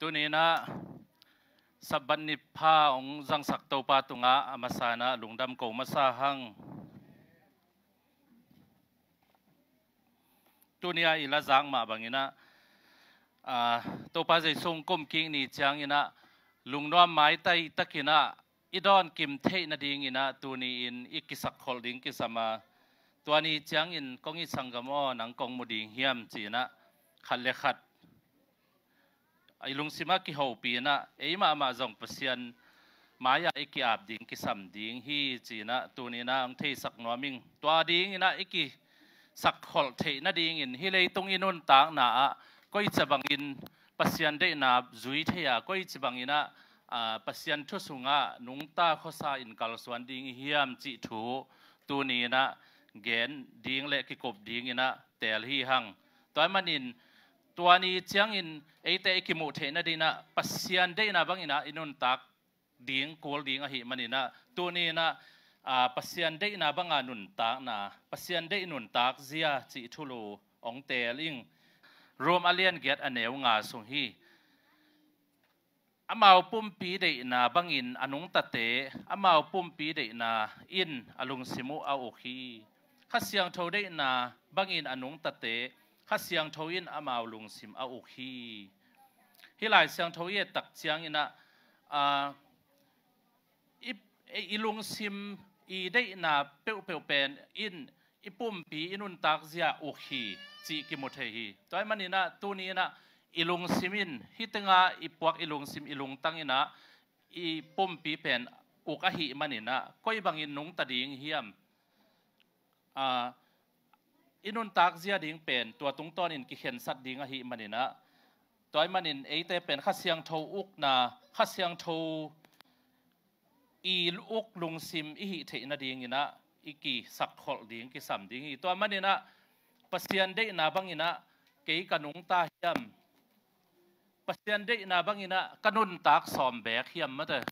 ตัวนี้นะสับันนิพาองจังสักโตปาตุงะอามาสานะหลุงดำโกมาซาหังตัวนี้อีละจังมาบางอินะตัวปาใจทรงก้มกิ้งนี่จังอินะลุงน้อมไม้ใตตะกินะอีดอนกิมเทนดิงอินะตัวนี้อินอีกิสักคอลดิงกิสมาตัวนี้จังอินกงอิสังกมอหนังกองมุดิงเฮียมจีนะขัดเลขัดไอ้ลุงสิมากิหาปีนะไอ้มามาจงเปอรเียนมายาไอ้กีอาบดิ้งกิสัมดิ้งฮีจีนะตัวนี้นะองเทศักนัวมิงตัวดิ้งนะไอ้กีสักขลเทนะดิ้งอินฮิเลยตรงอินุนต่างหนาก็อิจบังอินเปอรเซียนได้นาจุยเทียก็อิจบังอินะเปอรเียนทุสุงะนุงตาข้อซาอินกัลสวนดิ้งเฮียมจีถูตัวนี้นะเกนดิ้งเล็กิกบดิ้งอินะแต่ลฮีหังตัวมันอินตัวนี้เชียงอินไอเตอคิมูเทนดีนะปัสยานได้นะบางอินะอินุนตักดิ่งกอลดิ่งอหิมันนะตัวนี้นะอ่าปัสยานได้นะบางอานุนตักนะปัสยานได้อินุนตักเสียจิทุลูองเตลิงรวมอเลียนเกียรติอเนวงาสุงฮีอามาปุ่มปีเดนาบังอินอนุงตเตอามาปุ่มปีเดนาอินอลุงสิมุอาโอคีข้าเสียงโทเดนาบังอินอนุงตเตข้าเสียงทวินอามาลุงสิมอาอุคีฮิลายเสียงทวีตักเสียงอินะอีลุงสิมอีได้นาเปียวเปียวเป็นอินอีปุ่มปีอินุนตักเสียอุคีจีกิมุเทฮีตัวมันนินะตัวนี้นะอีลุงสิมินฮิตงาอีปวกอีลุงสิมอีลุงตั้งอินะอีปุ่มปีเป็นอุกอหิมันนีนะก้อยบางอินนุงตัดิ่งเฮียมอ่าอินุนตากเสียดิ่งเป็นตัวตุงต้นอินกิเห็นสัตดิ่งอหิมันินะตัวมันินเอเตเป็นข้าเสียงทูอุกนาข้าเสียงทูอีลุกลุงซิมอิหิเทนดิ่งอินะอีกีสักขอลดิ่งกิสัมดิ่งตัวมันินะปัสยันได้นาบังอินะเกยกันุงตาเฮียมปัสยันได้นาบังอินะกันุนตากสอมแบกเฮียมมาเถอะ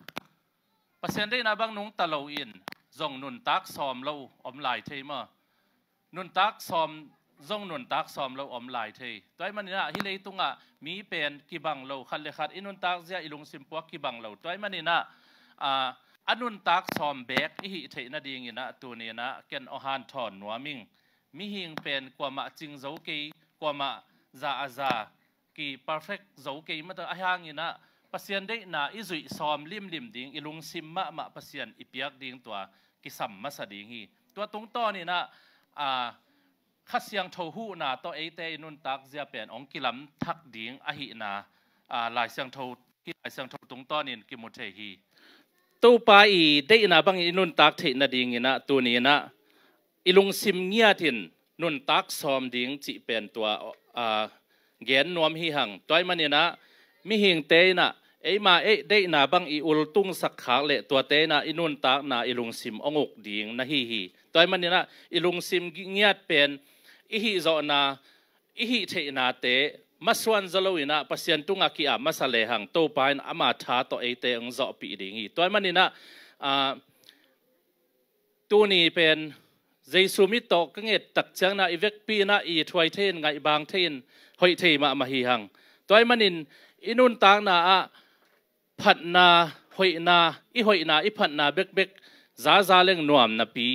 ปัสยันได้นาบังนุงตะเลวอินจงนุนตากสอมเลวอมลายเทมานุนตักซอมองนุนตักซอมเราอมลายเทตัวมันนี่ะฮิเลตุงะมีเป็นกีบังเราคันเลขาดอินุนตักเสียอิลุงซิมปวกกีบังเราตัวมันนี่นะอ่าอันนุนตักซอมแบกอิฮิเทนดีงินะตัวนี้นะเกนอหานถอนนัวมิงมีหิงเป็นกว่ามะจิงโจ้กีกว่ามะซาอาซากีพอร์เฟกเจ้กีมันตัวอาหางินะปัสยันได้นาอิจุยซอมลิมลิมดิ่งอิลุงซิมมะมะปัสยันอิปียกดิ่งตัวกิสัมมาสดิ่งฮีตัวตรงต่อนี่นะข้าเสียงโทหูนาตัวเอเตนุนตักเสียเปลี่ยนองกิลัมทักดิ่งอหินาลายเสียงโทที่ลายเสียงโทตรงต้อนินกิมุเทฮีตู้ปาอีได้นาบังอินุนตักเทนดิ่งนะตัวนี้นะอิลุงซิมเงียทินนุนตักซอมดิ่งจิเป็นตัวเงียนนวมหิหังตัวมันนี่นะมิหิงเตนะไอมาไอได้นาบังอีอุลตุงสักขาเลตัวเตนะอินุนตักนาอิลุงซิมองกดิ่งนะฮีฮีตัวมันนี่นะอีลุงซิมเงียดเป็นอีฮิจอนาอีฮิเทนาเตะมาส่วนจะลวินะพัศยันตุงอากิอามาสเลหังโตไปนอามาท้าต่อเอเตงจอปีดิ่งีตัวมันนี่นะตัวนี้เป็นเจสุมิโตกงเงตักเชียงนาอีเวกปีนาอีทวยเทนไงบางเทนหอยเทมามาฮีหังตัวมันนินอินุนต่างนาอะผัดนาหอยนาอีหอยนาอีผัดนาเบกเบกซาซาเล่งนวมนาปี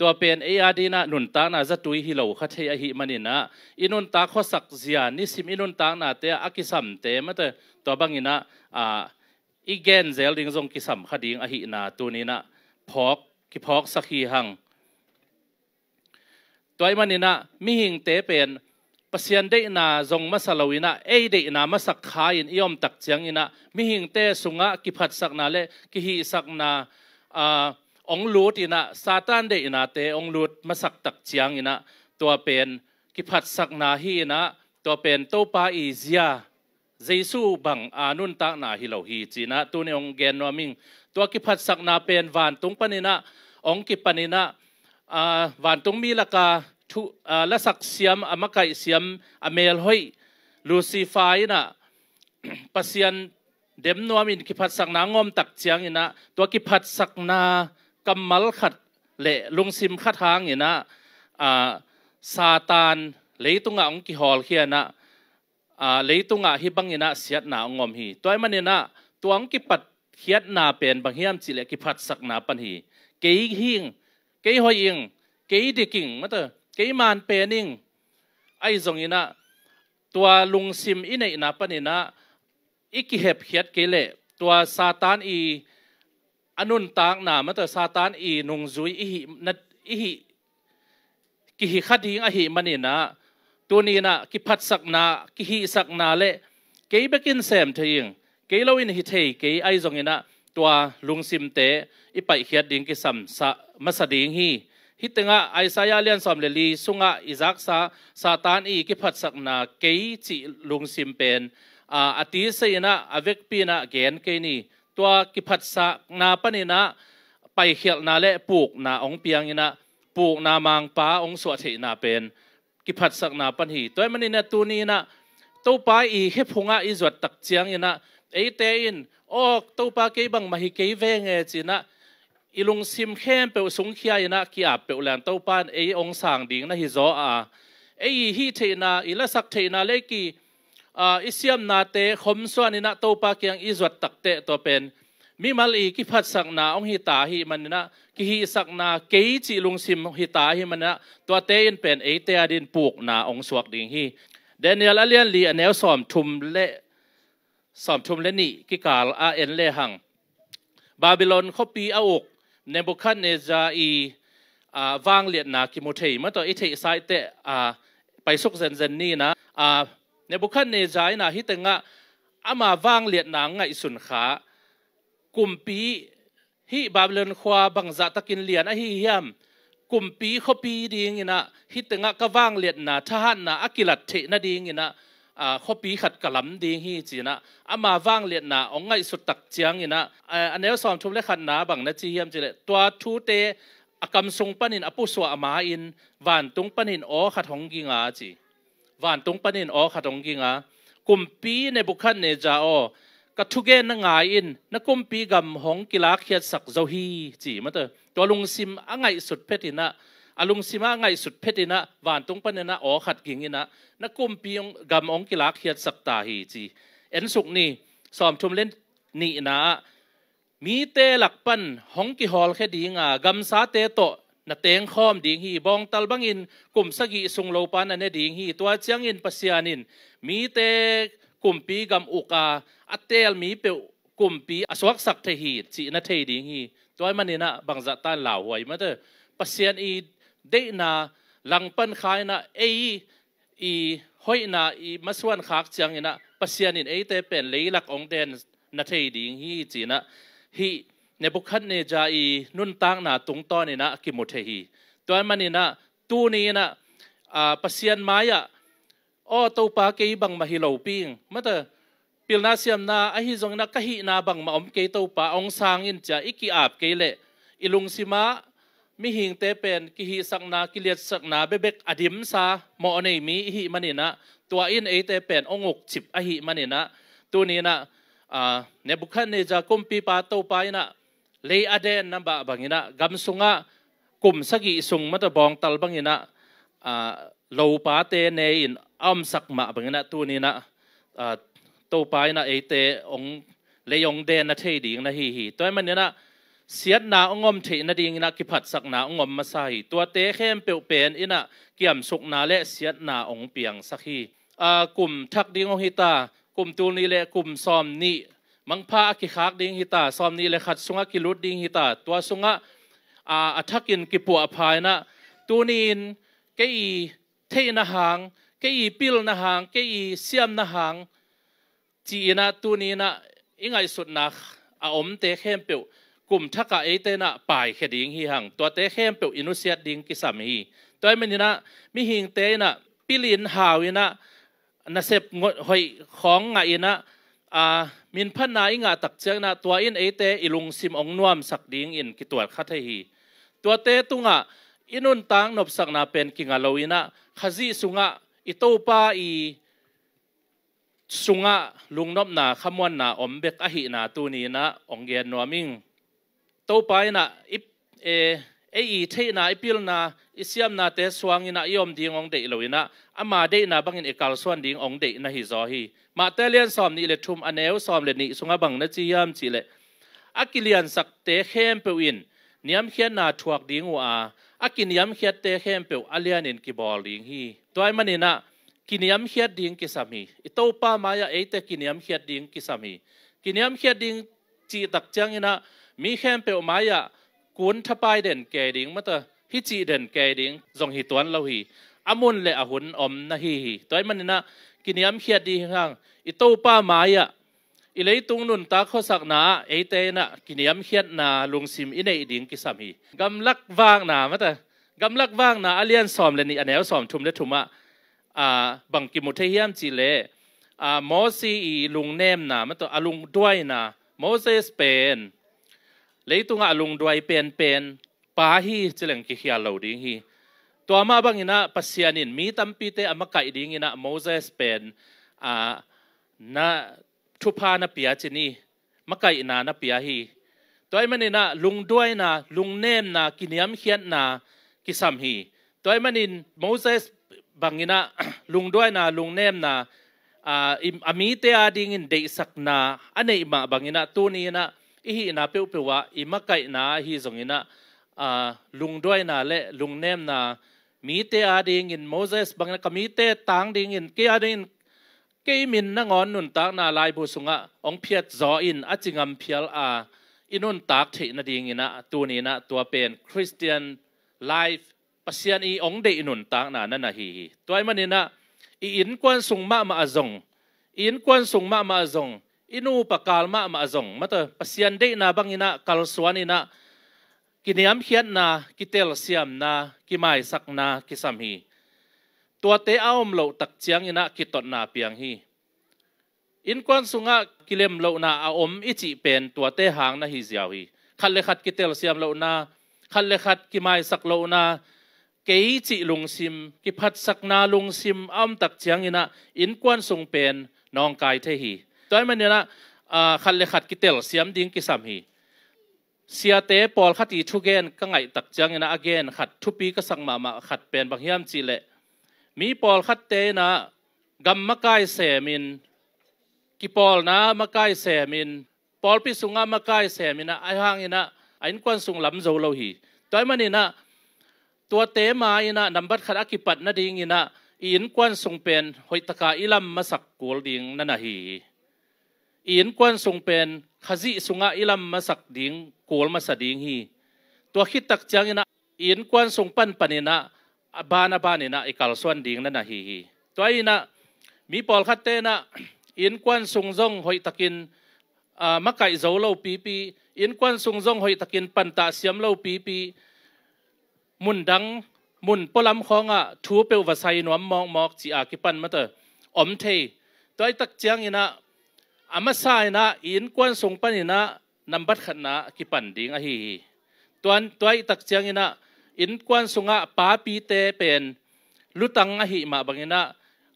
ตัวเป็นเออาดีนะนุนตานาจะตุยฮิโลคัเฮียฮิมันินะอินุนตาข้อสักเสียนิสิมอินุนตานาเตะอักิสัมเตะมันเตตัวบางอินะอ่าอีเกนเซลดิงทรงกิสัมคดีงอหินาตัวนี้นะพอกกิพอกสักฮีหังตัวอีมันินะมิหิงเตเป็นปสียนได้นาทรงมาสลาวินะเอได้นามาสักขายนอิยมตักเจียงอินะมิหิงเตสุงะกิพัดสักนาเลกิฮีสักนาอ่าองลูดอินะซาตานเดอินาเตองลูดมาสักตักเชียงอินะตัวเป็นกิพัดสักนาฮีนะตัวเป็นโตปาอีเซียเจสูบังอานุนตักนาฮิโลฮีจีนะตัวนี้องเกนวามิงตัวกิพัดสักนาเป็นวานตุงปนินะองกิปนินะวานตุงมีลกาทุละสักเสียมอมะไกเสียมอเมลห้อยลูซิฟายนะปัสยันเดมนัวมินกิพัดสักนางอมตักเจียงอินะตัวกิพัดสักนากำมมัลขัดเละลุงซิมขัดทางอย่างนะ่าซาตานเลยตุงอ่ะงกิฮอลเขียนะอ่เลยตุงอ่ะฮิบังอย่างนะเสียดหนาองอมฮีตัวมันเนี่ยนะตัวองกิปัดเขียดนาเป็นบางเฮียมจิเลกิพัดสักนาปันฮีเกยหิงเกยหอยอิงเกยดิกิงมั้งเตอเกยมานเปนิงไอ้ทรงอย่างนะตัวลุงซิมอีในนับปน่ินะอีกิเห็บเขียดเกลเลตัวซาตานอีอนุนตางนามาแต่ซาตานอีนงซุยอีหินัดอีหิกิหิขัดหิงอหิมันนนะตัวนี้นะกิพัดสักนากิหิสักนาเละเกยเบกินแซมเทียงเกยเลวินฮิเทยเกยไอจงนะตัวลุงซิมเตอีไปเขียดดิงกิสัมสะมัสดิงฮีฮิตงะไอซายาเลียนสอมเลลีสุงะอิซักซาซาตานอีกิพัดสักนาเกยจิลุงซิมเป็นอาอติเซนะอเวกปีนะเกนเกนี่ตัวกิพัดสะนาปนินะไปเขียนาเละปลูกนาองเปียงนีนะปลูกนามางป้าองสวดเนาเป็นกิพัดสักนาปนีตัวมันนี่นะตัวนี้นะตัวป้าอีเฮพงะอีจวดตักเจียงนีนะไอเตอินออกตัวป้าเกยบังมาฮิเกยเวงเงจีนะอีลุงซิมเข้มเปวสงเขียยนะกีอาเปวแหลนตัวป้านไอองสางดิ่งนะฮิโออาไอฮีเทนาอีละสักเทนาเลกีอิสยามนาเตขมส่วนนาโตปาเกียงอิสวดตักเตตัวเป็นมิมัลีกิพัดสักนาองฮิตาฮิมันนะกิฮิสักนาเกจิลุงซิมฮิตาฮิมันนะตัวเตยนเป็นเอเตียดินปลูกนาองสวกดิ่งฮีเดนิเอลเลียนลีอแนลสอมทุมเละสอมทุมเลนี่กิกาลอาเอ็นเลหังบาบิลอนคปีอาอกเนบุคัดเนจาอีอาวางเลียนนากิโมเทมื่อตัวอิเทอไซเตอไปสุกเซนเซนนี่นะอาเนบุคคลเนใจานาฮิตงะอามาว่างเลียดนางไงสุนขากุมปีฮิบาบเลนควาบังจะตะกินเลียนอฮิยมกุมปีเขาปีดีงินะฮิตงะก็ว่างเลียดนาทหารนาอกิลัดเทนาดีงินะข้อปีขัดกลัมดีฮีจีนะอามาว่างเลียนนาองไงสุดตักเจียงินะอันนี้สอนทุบเลขันนาบังนะจีเฮียมจีเลยตัวทูเตอกำทรงปนินอปุสวามาอินวานตุงปนินอ๋อขัดหงกิงาจีวันตรงปนินอ๋อขัดตรงกิงอ่ะกุมปีในบุคคลเนจ้าอ๋อกระทุเกนงายอินนักกุมปีกำหงกีฬาเขียดสักเจ้าฮีจีมาเตอตัวลุงซิมอ่างไงสุดเพชรินะอาลุงซิมอ่างไงสุดเพชรินะวันตรงปนินนะอ๋อขัดกิงอินะนักกุมปีกำองกีฬาเขียดสักตาฮีจีเอ็นสุกนี่สอมชมเล่นนี่นะ มีเตหลักปันหงกิฮอลแค่ดีงากำซาเตโตนาเตงข้อมดีงฮีบองตลบังอินกลุ่มสกิสุงโลปานันเนดีงฮีตัวเจียงอินปัสยานินมีเตกกลุ่มปีกัมอุกาอัตเตลมีเปกลุ่มปีอสวักสักเทหีจีนาเทดีงฮีตัวมันนี่นะบางจัตันลาวไว้มาเถอะปัสยานีเดนาหลังปันขายนะเออีห้อยนาอีมาส่วนขากเจียงอินะปัสยานินเอเตเป็นเลยหลักองเดนนาเทดีงฮีจีนะฮีนบุคคลเนจาอีนุ่นตั้งนาตุงต้อนนะกิมุเทฮีตัวมันนี่นะตูนี้นะอ่าปัสยันมายะโอ้ตูปาเกยบังมาฮิลลปิงมันเตปิลนาเซียมนาอฮิจงนักหินาบังมาอมเกยตูปาองซางอินจาอิกิอาบเกยเละอิลุงซิมามิหิงเตเป็นกิฮิสักนากิเลสักนาเบเบกอดิมซาหมอในมีฮิมันนี่นะตัวอินเอเตเป็นองกจิบอฮิมันนี่นะตัวนี้นะอ่าเนบุคคลเนจากุมปีปาตูปายนะลยอดนนับบังินะกัมสุงะกลุ่มสกิสุงมาตบองตลบังินะโลปาเตเนอินอมสักมาบังินะตัวนี้นะตัวไปนะเอเตองเลยองเดนนะเทดีงนะฮีฮีตัวมันเนี่นะเสียดนาองมถทนะดีงนะกิพัดสักนาองมมาใส่ตัวเตเข้มเปลวเป็นอินะเกี่ยมสุกนาและเสียดนาองเปียงสักฮีกลุ่มทักดีงอฮิตากลุ่มตัวนี้และกลุ่มซอมนี่มังพาคิคักดิงฮิตาซอมนี้เลยขัดสุงะกิรุดดิงฮิตาตัวสุงะอาอัทกินกิปัวภายนะตัวนี้กี่เทนะหางกี่ปิลนะหางกี่เสียมนะหางจีนะตัวนี้นะยังไงสุดนักอาอมเตเข้มเปียวกลุ่มทักกะเอเตนะป่ายแคดิงฮีหังตัวเตเข้มเปียวอินุเซียดิงกิสามีตัวอมันนะมีหิงเตนะปิลินหาวินะนาเซบงดหอยของไงนะมินพนายงาตักเจ้านะตัวอินเอเตอิลุงซิมองนวมสักดิ้งอินกิตัวคาเทฮีตัวเตตุงะอินุนตังนบสักนาเป็นกิงาลวินะขจีสุงะอิโตปาอีสุงะลุงนบนาขมวนนาอมเบกอหินาตูนีนะองเียนนัวมิงโตไปนะอิเอ ei thế na ipil na isiam na te suang ina iom ding ong dei loina ama de na bangin ekal suan ding ong dei na hi zo hi ma te lian som ni le thum aneu som le ni sunga bang na chi yam chi le akilian sak te khem pe win niam khian na thuak ding wa akin niam khiat te khem pe alian in ki bol ding hi toy manina kiniam khiat ding kisami itopa maya eite kiniam khiat ding kisami kiniam khiat ding chi tak changina mi khem pe maya กุนทบายเด่นแกดิงมาตอฮิจีเด่นแกดิงจงฮิตวนเราฮีอามุนเลอหุนอมนะฮีตัวมันนะกินยำเขียดดีข้างอิโตป้าไม้อะอิเลยตุงนุนตาข้อสักนาเอเตนะกินยำเขียดนาลุงซิมอินเอดิงกิสามีกำลักว่างนามาตอกำลักว่างนาอาเลียนสอมเลนี่อันแนวสอมทุมและทุมะอ่าบังกิมุทเฮียมจีเลอ่ามอซีอีลุงเนมนามาต่ออาลุงด้วยนาโมเสสเปนลยตุงอลุงดวยเป็นเป็นปาฮีเจลังกิขยาลดิงฮีตัวมาบังอินาปัศยานินมีตัมปีเตอมกะอดิงอินาโมเสสเป็นอ่านาทุพานาปิยาจินีมกะอินานาปิยาฮีตัวไอ้แม่นินะลุงด้วยนาลุงเนมนากินยำเขียนนากิสัมฮีตัวไอ้แม่นินโมเสสบังอินะลุงด้วยนาลุงเนมนาอ่าอิมอมีเตอาดิงอินเดอิสักนาอันนี้มาบังอินาตัวนี้นาอีนาเปียวเปียวว่าอีมาไก่นาฮีสงินะอ่าลุงด้วยนาและลุงเนมนามีเตอาดิงินโมเสสบางนะก็มีเตตางดิงินเกียดิงินเกมินนงอนนุนตากนาลายบุสงะองเพียดจออินอจิงํมเพียลอาอินุนตากเทนดิงินะตัวนี้นะตัวเป็นคริสเตียนไลฟ์ปัศยานอีองเดอินุนตากนานั่นนะฮีตัวไมันนี่นะอินกวนสุงมามาอจงอินกวนสุงมามาอจง inu pakalma ma azong mata pasian de na bangina kalsuani na kiniam hian na kitel siam na kimai sak na kisam hi tua te aom lo tak chiang ina kitot na piang hi in kwan sunga kilem lo na aom ichi pen tua te hang na hi ziaw hi khat le khat kitel siam lo na khat le khat kimai sak lo na kei chi lung sim ki phat sak na lung sim am tak chiang ina in kwan sung pen nong kai the hi ก้อยมันเนี่ยละขันเลขัดกิเตลเสียมดิ้งกิสามีเสียเตปอลขัดอีทุเกนก็ไงตักจังนะอเกนขัดทุปีก็สังมามาขัดเป็นบางเฮียมจีเละมีปอลขัดเตนะกัมมะกายเสมินกิปอลนะมะกายเสมินปอลพิสุงามะกายเสมินนะไอห่างนะไอ้ควนสุงลำโจโลหีตอยมันนี่นะตัวเตมาอินะนำบัตรขัดอกิปัดนาดิ้ง่ยนะอินควันสุงเป็นหอยตะกาอิลัมมาสักกูลดิ้งนั่นนะฮี in quan sung pen khazi sunga ilam ma sak ding kol ma sa ding hi to khit tak chang ina in quan sung pan panina bana banina ikal suan ding na na hi hi to ina mi pol khat te na in quan sung zong hoi takin à, mắc cậy dấu lâu pi pi yên quan sung dông hội takin pan ta siam lâu pi pi mun đăng mun po lam khó ngạ thú bêu và say nuam mong mọc chỉ à cái pan mà tờ om thê tôi tắc chiang ina ama sai na in kwan song pani na nambat khan na ki pan ding a hi tuan tuai tak chiang ina in kwan sunga pa pi te pen lutang a hi ma bangina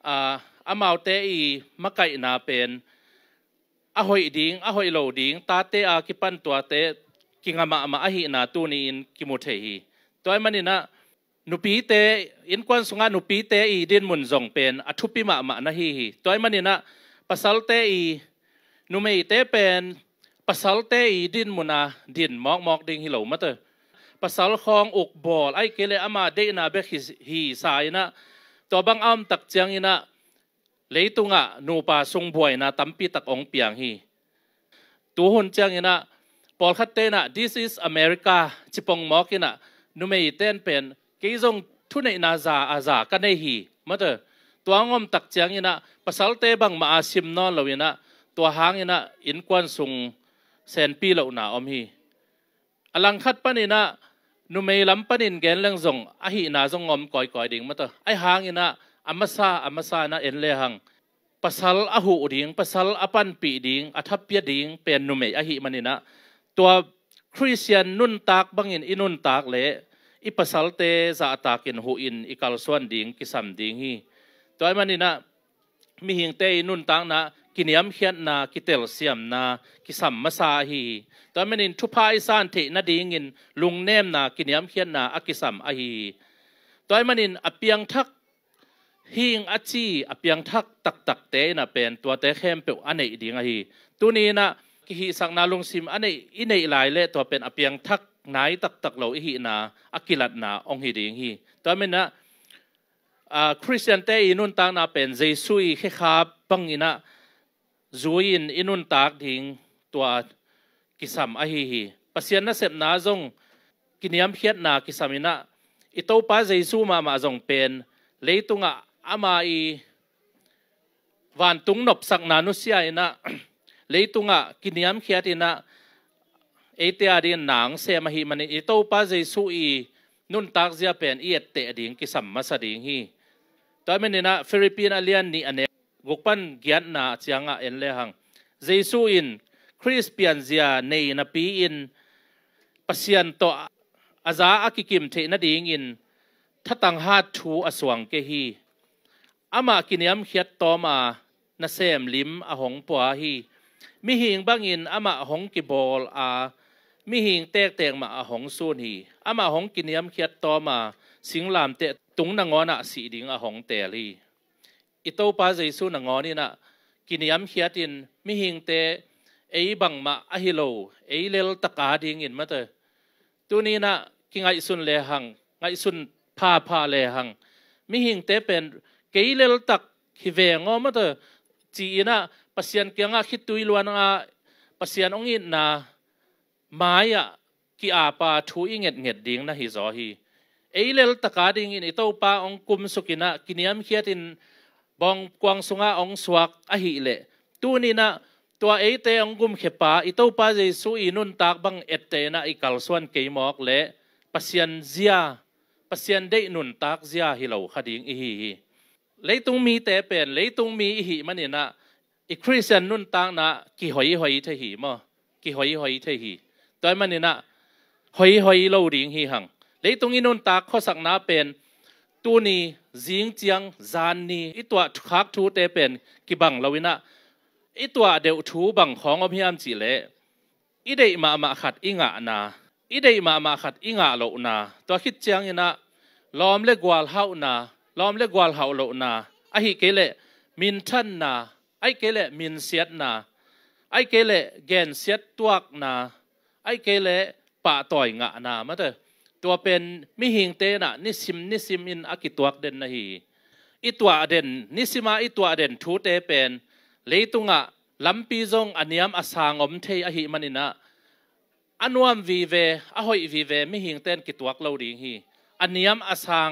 a amau te i makai na pen a hoi ding a hoi lo ding ta te a ki pan tua te ki nga ma ma a hi na tu ni in ki mu the hi tuai mani na nupi te in kwan sunga nupi te i din mun zong pen a thupi ma ma na hi hi tuai mani na pasal te i นุเมีเตเป็นปัสสาวะเตดินมุนาดินมอกมอกดิงฮิโลมาเตอปัสสาวะคองอกบอลไอเกเลอามาเดนาเบกิฮีสายนะตัวบางอ้อมตักเจียงินะเลยตุงะนูปาสงบวยนะตัมปีตักองเปียงฮีตัวหุ่นเจียงินะปอลคัตเตนะ this is America จิปองมอกินะนุเมีเตนเป็นกิจงทุนในนาซาอาซากันในฮีมาเตอตัวงอมตักเจียงินะปัสสาวะบางมาอาซิมนอนเลยนะตัวหางนะอินกวนสุงเซนปีเหล่านาอมฮีอลังคัดปนินะนุเมลัมปนินแกนเร่งส่งอหินาส่งงอมก่อยก่อยดิ่งมาต่อไอหางนะอมาซาอมาซานะเอ็นเลหังปัสสลอหูดิ่งปัสสลอปันปีดิ่งอัฐพียดิ่งเป็นนุเมอหิมันนะตัวคริสเตียนนุนตากบังอินอินุนตากเละอิปัสสลเตจะตากินหูอินอิกาลส่วนดิ่งกิสัมดิ่งฮีตัวมันนี่นะมีหิงเตอินุนตากนะกินยำเขียนนากิเตลเสียมนากิสัมมาสาฮีตอนนี้ทุพายสานเทนาดีงิน ลุงเนมนา กินยำเขียนนาอกิสัมอฮีตอนนี้อเปียงทักฮิงอาชี อเปียงทักตักตักเตนะเป็นตัวเตเข้มเปียวอันไหนดีงะฮีตัวนี้นะกิฮิสังนาลุงซิมอันไหนอินไหนหลายเละตัวเป็นอเปียงทักไหนตักตักเราอิฮินาอกิลัดนาองฮีดีงฮีตอนนี้นะคริสเตียนเตอินุนตังนาเป็นเจสุยเคคาปังอินะ zuin inun tak ding tua kisam a hi hi pasian na sep na zong kiniam hiat na kisamina ito pa jaisu ma ma zong pen leitunga ama i van tung nop sak na nu sia ina leitunga kiniam hiat ina ate adin nang se ma hi mani ito pa jaisu i nun tak zia pen i et te ding kisam ma sa ding hi ta menina philippine alian ni ane งกปันเกียนนาจีงอ่เอ็นเลหังเจสุอินคริสเปียนเซียในนปีอินปัสยันโตอาซาอากิกิมเทนดีงอินทัตังฮาทูอสวงเกฮีอามากินยมเขียดตอมานาเซมลิมอหงปัวฮีมิหิงบังอินอามาหงกิบอลอามิหิงเตกเตงมาอหงซูนฮีอามาหงกินยมเขียดตอมาสิงลามเตตุงนางอนะสีดิงอหงเตลีอิโตปาใจสูนังอนี่นะกินยำเฮียตินมิหิงเตเอ้บังมาอะฮิโลเอ้เลลตะกาดิงินมาเตตัวนี้นะกิงไอซุนเลหังไอซุนพาพาเลหังมิหิงเตเป็นเกยเลลตักฮิเวงอมาเตจีนะปัสยันเกียงอาคิดตุยลวนอาปัสยันองอินนะไม้อะกิอาปาทูอิงเง็ดเงดดิ่งนะฮิจอฮีเอ้เลลตะกาดิ่งอินอิโตปาองคุมสุกินะกินยำเฮียตินบองกวางสุงาองสวักอหิเลตัวนี้นะตัวเอเตองกุมเขปาอิตาปาเจสุอินุนตากบังเอเตนะอิกัลส่วนเกมอกเลปัสยันเซียปัสยันได้นุนตากเซียฮิโลคดิงอิฮีเลยตุงมีแต่เป็นเลยตุงมีอิฮิมันเนีะอีคริสเตียนนุนตากนะกี่หอยหอยเทหีมอกี่หอยหอยเทหีตัวมันเนีะหอยหอยเราดิ่งฮีหังเลยตุงอินุนตากข้อสักนาเป็นตูนีสิงเจียงจานนีอีตัวคักทูเตเป็นกิบังลาวินะอีตัวเดวทูบังของอภิยามจิเลอีเดมามาขัดอิงะนาอีเดมามาขัดอิงะโลนาตัวคิดเจียงนะลอมเลกวาลเฮานาลอมเลกวาลเฮาโลนาอะิเกเลมินทันนาไอเกเลมินเสียดนาไอเกเลแกนเสียดตวกนาไอเกเลปะต่อยงะนามาเตอตัวเป็นมิหิงเตนะนิสิมนิสิมอินอากิตวกเด่นนะฮีอีตัวเด่นนิสิมาอีตัวเด่นทูเตเป็นเลยตุงะลัมปีจงอันยามอสางอมเทอหิมันินะอันวมวีเวอหอยวีเวมิหิงเตนกิตวกเลาดิงฮีอันยามอสาง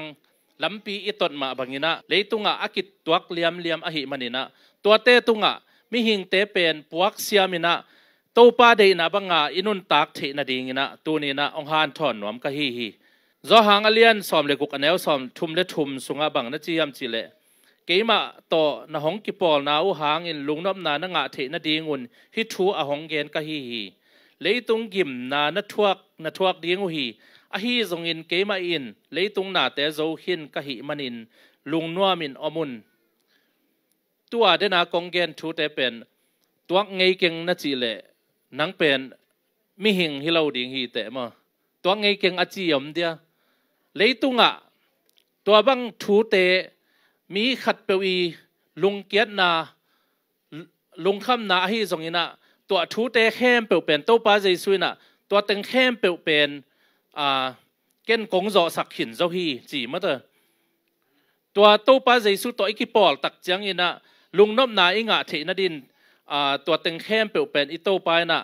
ลัมปีอีตนมาบังินะเลยตุงะอากิตวกเลียมเลียมอหิมันินะตัวเตตุงะมิหิงเตเป็นปวกเสียมินะตป้าเดินบับงาอินุนตักเทนดีงินะตูวนี้นะองฮานทอนนวมกะฮีฮีจอหางอเลียนสอมเลกุกแนวสอมทุมเลทุมสุงอบังนัจียมจิเลเกี่ยมาต่อนหงกิปอลนาอวหางอินลุงนบนานงาเทนดีงุนฮิทูอหงเกนกะฮีฮีเลยตุงกิมนานทวกนทวกดีงูฮีอะฮีจงอินเกี่ยมาอินเลยตุงนาเตโจหินกะฮีมันอินลุงนัวมินอมุนตัวเดนากงเกนทูเตเป็นตัวไงเก่งนัดจิเลนังเป็นมิหิงฮิเราดิงฮีเตะมาตัวไงเก่งอาจียมเดียเลยตุงอ่ะตัวบังถูเตมีขัดเปวีลุงเกียรนาลุงคำนาฮีสงอินะตัวถูเตเข้มเปวเป็นโตปาเจสุยนะตัวเตึงเข้มเปวเป็นอ่าเก่นกงจอสักหินเจ้าฮีจีมาเตอตัวโตปาเจสุตัวอีกิปอลตักจังอินะลุงน้อมนาอิงะเทนดินตัวตึงเข้มเปลี่ยวเป็นอิโต้ไปนะ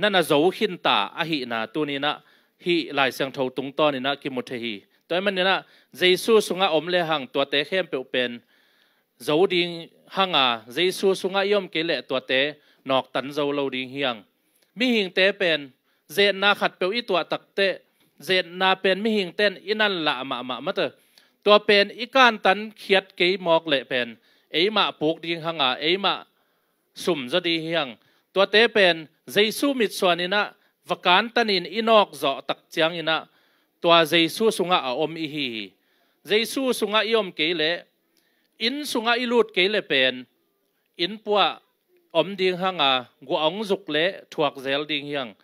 นั่นนะโจหินตาอหินะตัวนี้นะฮีลายเสียงทตุงต้อนนี่นะกิมุเทฮีตัวมันนี่นะเจสุสุงะอมเลหังตัวเตเข้มเปลี่ยวเป็นโจดิงหังอ่ะเจสุสุงะย่อมเกลเตัวเตนอกตันโจเราดิงเฮียงมิหิงเตเป็นเจนนาขัดเปียวอิตัวตักเตเจนนาเป็นมิหิงเต้นอินันละมะมะมาเตตัวเป็นอีการตันเขียดเกยมอกเละเป็นเอ้มาปลูกดิงหังอ่ะเอ้มา sum đi hiang tua te pen jaisu mit suanina vakan tanin inok zo tak chiang ina tua jaisu sunga a om i hi jaisu sunga i om keile in sunga i lut keile pen in pua om ding hanga gu ong juk le thuak zel ding hiang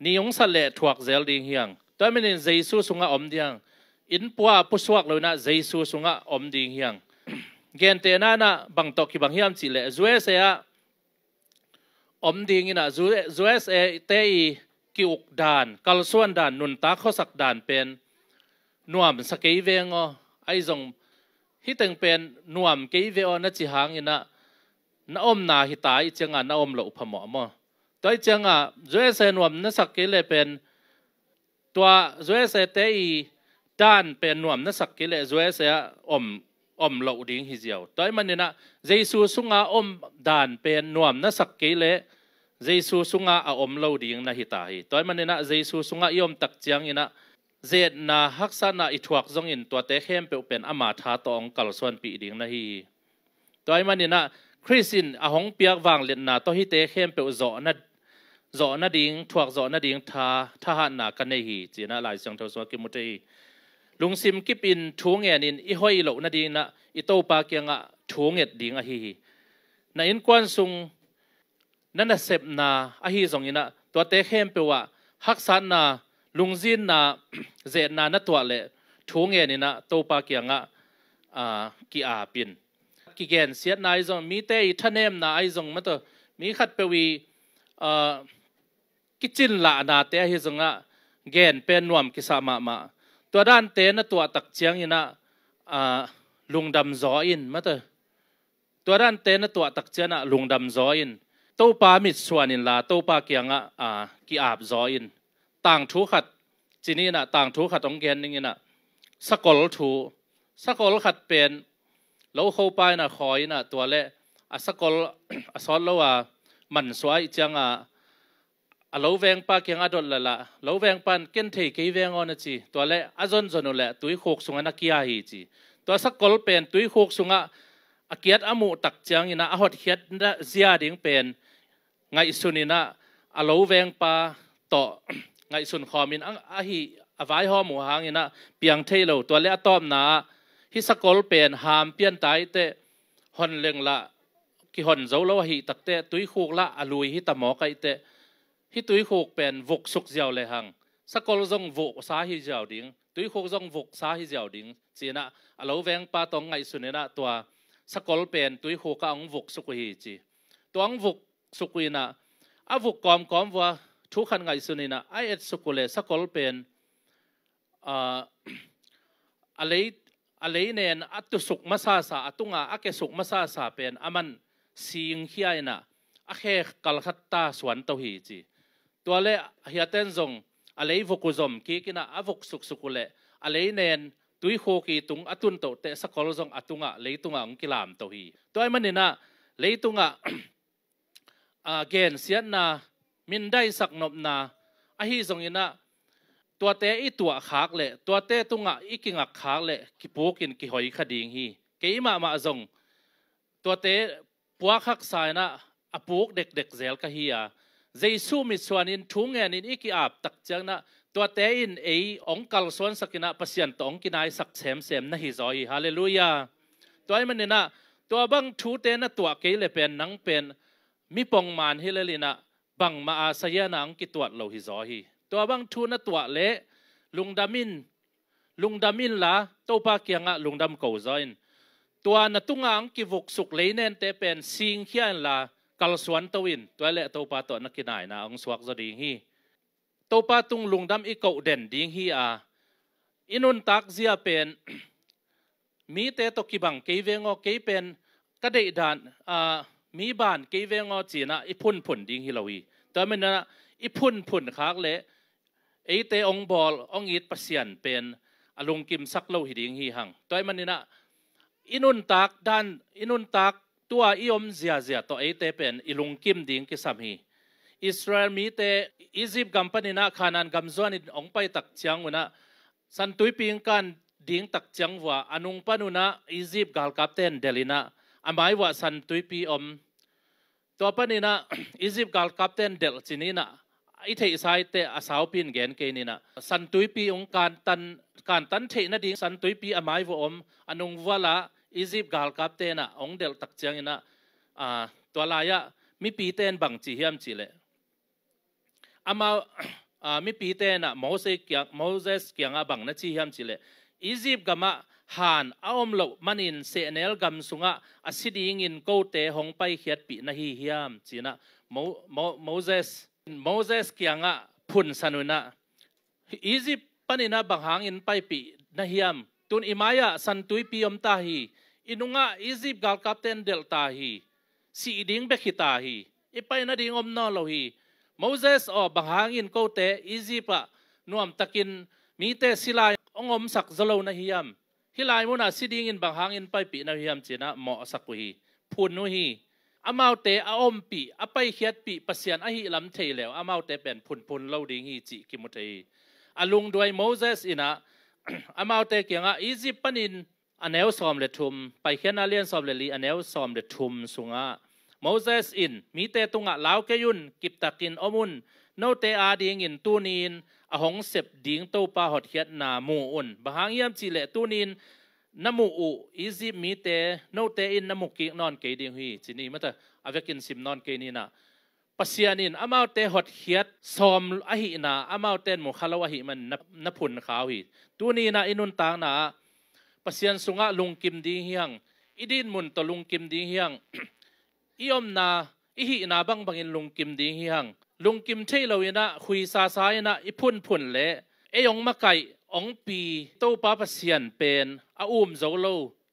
ni ong sa le thuak zel ding hiang toy menin jaisu sunga om diang in pua pu suak loina jaisu sunga om ding hiang gen te na na bang to ki bang hiam chi le zue se a om ding ina zue zue se te i ki uk dan kal suan dan nun ta kho sak dan pen nuam sa ke ve ngo ai zong hi teng pen nuam ke ve on chi hang ina na om na hi ta i chenga na om lo phamo mo toi chenga zue se nuam na sak ke le pen tua zue se te i dan pen nuam na sak ke le zue se om อมเหลาดิ้งฮิเจียวตอนมันเนี่ยนะเยซูสุงาอมด่านเป็นนวมนสักเกเลเยซูสุงาอมเหลาดิ้งนาฮิตาฮีตอนมันเนี่ยนะเยซูสุงาอมตักเจียงอินะเจดนาฮักซานาอิทวักจงอินตัวเตเข้มเปเป็นอมาทาตองกัลส่วนปีดิ้งนาฮีตอนมันเนี่ยนะ คริสินอหงเปียกวางเลนนาตัวฮิเตเข้มเปวจอนะจอนัดิ้งทวักจอนัดิ้งทาทหารนากันในฮีจีนาหลายเสียงเทวาสวกิมุตี lungsim kipin thunge in i hoi lo na ding na i to pa kenga thunge ding a hi na in kwan sung na na sep na a hi zong ina to te khem pe wa hak san na zin na ze na na to le thunge ni na to pa kenga a ki a pin ki gen siat na zong mi te i thanem na ai zong ma to mi khat pe wi a kitchen la na te hi zonga gen pen nuam ki sa ma ma ตัวด้านเตนตัวตักเชียงยินะลุงดำจออินมาเตอตัวด้านเตนตัวตักเชียนะลุงดำจออินตู้ปลามิดส่วนอินลาตู้ปลาเกียงอ่ะกีอาบจออินต่างทุขัดจีนี่นะต่างทุขัดองแกนนี่นะสกอลทูสกอลขัดเป็นแล้วเข้าไปนะคอยนะตัวเละสกอลสอนแล้วว่ามันสวยจังอ่ะ a lo veng pa kyang adol la la lo veng pan ken thei ke veng on chi to le azon zonu le tui khok sunga na kia hi chi to sa kol pen tui khok sunga akiat amu tak chang ina ahot hiat na zia ding pen ngai sunina a lo veng pa to ngai sun khomin ang a hi avai ho mu hang ina piang thei lo to le atom na hi sa kol pen ham pian tai te hon leng la ki hon zo lo hi takte tui khok la alui hi ta mo kai te hi tui khuk pen vuk suk giao le hang sakol zong vuk sa hi giao ding tui khuk zong vuk sa hi giao ding china alo veng pa tong ngai sunena tua sakol pen tui khuk ka ang vuk suk hi chi tuang vuk suk na a vuk kom kom wa thu khan ngai sunina ai et sukule sakol pen a alei alei nen atu suk masa sa atunga ake suk masa sa pen aman siing hiaina a khe kalkhatta swan to hi chi ตัวเล่เฮียเต้นจงอะไรวกุจอมกีกินะอวกสุกสุกุเล่อะไรเนนตุยโคกีตุงอตุนโตเตสกอลจงอตุงะเลยตุงะงกิลามโตฮีตัวไอ้มันนี่นะเลยตุงะอาเกณฑ์เสียนนามินได้สักนบนาอฮีจงอินะตัวเตอีตัวขากเลยตัวเตตุงะอีกิงักขากเลยกิปูกินกิหอยขดิงฮีเกี่มามาจงตัวเตปัวขักสายนะอปูกเด็กเด็กเซลกะฮีอะจสูมิสวนินทุงเงินอีกอาบตักเจ้านะตัวเตอินเอ๋องกลสวนสกินะปัศยันตองกินายสักเซมเซมนะฮิจอยฮาเลลูยาตัวไอ้มันนี่ยนะตัวบังทูเตนะตัวเกลเป็นนังเป็นมิปองมานฮิเลลินะบังมาอาศัยนังกิตรวจเราฮิจอยตัวบังทูนะตัวเละลุงดามินลุงดามินละตัวปาเกียงะลุงดามเกาจอยตัวนตุงอังกิวกสุกเลยเนนเตเป็นซิงเคียนละกลสวนตวินตัวเละตปาตัวนักกินายนะองสวกจะดีฮีโตปาตุงลุงดำอีกเก่เด่นดีฮีอาอินุนตักเสียเป็นมีเตตกิบังกีเวงอเกเป็นกระเดดานอ่ามีบ้านกีเวงอจีนะอีพุ่นผุ่นดีฮีลาวีแต่เมื่อนะอีพุ่นผุ่นคักเละเอเตองบอลองอีดปเสียนเป็นอลงกิมสักเลวหิดิงฮีหังตัวเมื่อนะอินุนตักดันอินุนตักตัวอิอมเสียเสียตัวเอเตเป็นอิลุงกิมดิ่งกิสามีอิสราเอลมีเตอียิปต์กัมปนินะขานันกัมซวนิดองไปตักจังวนะสันตุยปิงกันดิ่งตักจัียงวะอนุงปนุนะอียิปต์กาลกับเตนเดลินะอามาวะสันตุยปีอมตัวปนินะอียิปต์กาลกับเตนเดลจินีนะอิเทอิสายเตอาสาวปินแกนเกนินะสันตุยปีองการตันการตันเทนะดิ่งสันตุยปีอามาวะอมอนุงวะละอียิปต์กาลกับเตน่ะองเดลตักเจียงน่ะอ่าตัวลายะมีปีเตนบังจีเฮียมจีเลอามาอ่ามีปีเตน่ะโมเสกียงโมเสสเกียงอัะบังนะจีเฮียมจีเลอียิปต์กามะหานอาอมโลมันอินเซเนลกัมสุงะอสิดิงอินโกเตหงไปเขียดปีนะฮีเฮียมจีนะโมโมโมเสสโมเสสเกียงอ่ะพุ่นสนุนะอียิปต์ปันอินะบังหางอินไปปีนะเฮียมตุนอิมายะสันตุยปิยมตาฮี inunga Egypt gal captain delta hi si iding bekita hi ipai na ding om no lo hi Moses o bangangin ko te Egypt pa nuam takin mi te silai ongom sak zalo na hiam hilai mo na siding in bangangin pai pi na hiam china mo sak hi phun nu hi amau te a om pi apai hiat pi pasian a hi lam thei lew amau te pen phun phun lo ding hi chi kimutei alung duai Moses ina amau te kenga Egypt panin อันเอลซอมเลทุมไปเขียนอาเลียนซอมเลลีอันเอลซอมเลทุมสุงะโมเสสอินมีเตตุงะลาวเกยุนกิบตะกินอมุนโนเตอาดิงอินตูนีนอหงเสบดิงโตปาหดเขียนนามูอุนบางเยี่ยมจีเลตูนีนนมูอุอีซิมีเตโนเตอินนมุกินอนเกดิงฮีจินีมัตอาเวกินซิมนอนเกนีนาปเศียนินอามาเตหดเขียดซอมอหินาอามาเตนมุคาลวะหิมันนัุนขาวหีตูนีนาอินุนตางนาปสิยนสุงะลุงกิมดีเฮียงอีดินมุนตลุงกิมดีเฮียงอีอมนาอีหินาบังบังินลุงกิมดีเฮียงลุงกิมใช่เลยนะคุยซาซายนะอีพุ่นพุ่นเละเอองมะไกองปีโตปาปสิยนเป็นอาอุมโซโล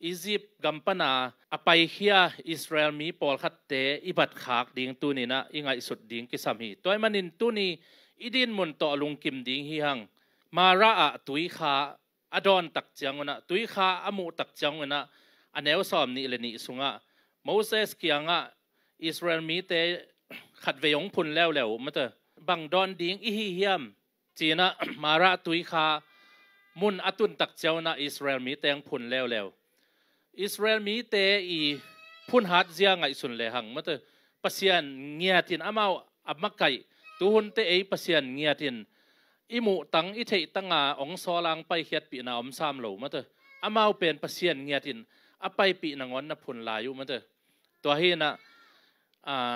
อียิบกัมปนาอไปเฮียอิสราเอลมีปอลคัดเตอีบัดขากดิงตูนีนะอีไงสุดดิงกิสามีตัวมันินตูนีอีดินมุนตลุงกิมดีเฮียงมาราอะตุยขาอดอนตักจังวนะตุยขาอมูตักจังวนะอันเอวสอมนี่เลยนี่สุงะโมเสสเกียงะอิสราเอลมีเตขัดเวยงพุนแล้วแล้วมาเถะบังดอนดิ้งอิฮิเฮียมจีนะมาระตุยขามุนอตุนตักเจ้านะอิสราเอลมีเตงพุนแล้วแล้วอิสราเอลมีเตอีพุนฮัดเจียงไงสุนเลหังมาเถะปัสยันเงียตินอามาอับมักไกตุหุนเตอีปัสยันเงียตินอิมูตังอิเทตังอาองซอลังไปเฮียดปีนาอมซามโหลมาเตออามาเป็นปัสเชียนเงียดินอาไปปีนางอนนับพุนลายุมาเตอตัวเฮนะอ่า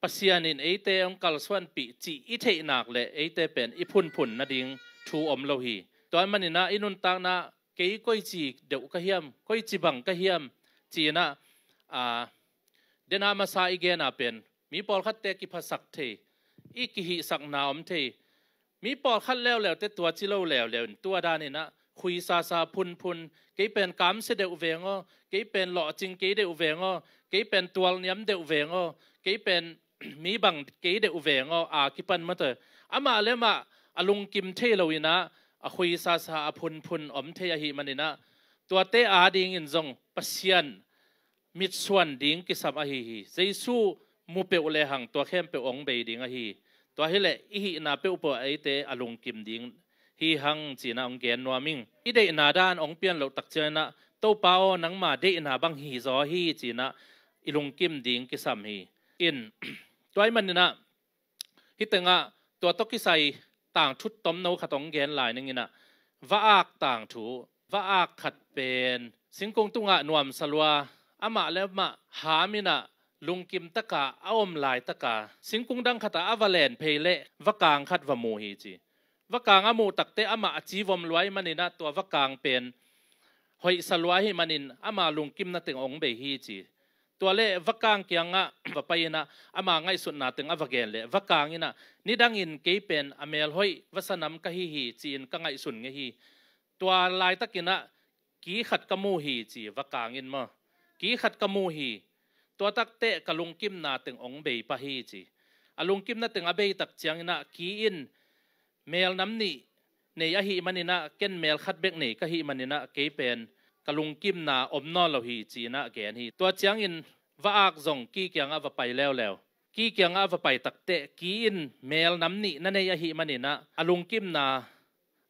ปัสเชียนินเอเตองกัลส่วนปีจีอิเทนักเลยเอเตเป็นอิพุนพุนนัดิงชูอมโลฮีตัวมันนี่นะอินุนตังนะเกยก้อยจีเดี๋วกเฮียมก้อยจีบังกะเฮียมจีนะอ่าเดนามาซาอีเกนาเป็นมีปอลคัตเตกิพัสักเทอีกิฮิสักนาอมเทมีปอดขั้นแล้วแล้วแต่ตัวที่เล่าแล้วแล้วตัวด้านนี่นะ คุยซาซาพุนพุนกี่เป็นกามเสดอุเวงอกี่เป็นหล่อจริงกี่เดอุเวงอกี่เป็นตัวเนี้ยมเดอุเวงอกี่เป็นมีบังกี่เดอุเวงออาคิปันมาเตออามาเลมาอลุงกิมเทโลวินะคุยซาซาพุนพุนอมเทยหิมันินะตัวเตอาดิงอินจงปัสยันมิดส่วนดิงกิสับอหิฮิเจสูมูเปอุเลหังตัวเข้มเปองเบดิงอหิตัวเฮเลอีนาเปอุปไอเตอลงกิมดิงฮีหังจีนาองเกนนัวมิงอีเดนาด้านองเปียนเราตักเจนะโต้าเปานังมาเดนาบังฮีซอฮีจีนะอีลงกิมดิงกิสัมฮีอินตัวไอมันนี่นะฮิตงะตัวตกิไซต่างชุดต้มนูขตองเกนหลายนึงนี่นะว่าอากต่างถูว่าอากขัดเป็นสิงกงตุงะนวมสลัวอามาแล้วมาหามินะลุงกิมตะกาอ้อมลายตะกาสิงกุงดังขตาอวาเลนเพลเลวกางขัดวมูฮีจีวกางอมูตักเตอมาอจีวมลวยมันินะตัววกางเป็นหอยสลวยหมันินอามาลุงกิมนาติงองเบฮีจีตัวเล่วกางเกียงะวไปนะอามาไงสุดนาติงอวเกนเล่วกางอินะนิดังอินเกยเป็นอเมลหอยวสนามกะฮีฮีจีนกะไงสุนเงฮีตัวลายตะกินะกีขัดกมูฮีจีวกางอินมากีขัดกมูฮีตัวตักเตะกะลุงกิมนาตึงองเบยปะฮีจีอลุงกิมนาตึงอเบยตักเจียงนาคีอินเมลน้ำนี่ในอหิมันนะเกนเมลคัดเบกนี่ก็หิมันนะเกเป็นกะลุงกิมนาอมนอลหีจีนะแกนฮีตัวเจียงอินว่าอักจงกีเกียงอาวไปแล้วแล้วกีเกียงอาวไปตักเตะกีอินเมลน้ำนี่นั่นในอหิมันนะอลุงกิมนา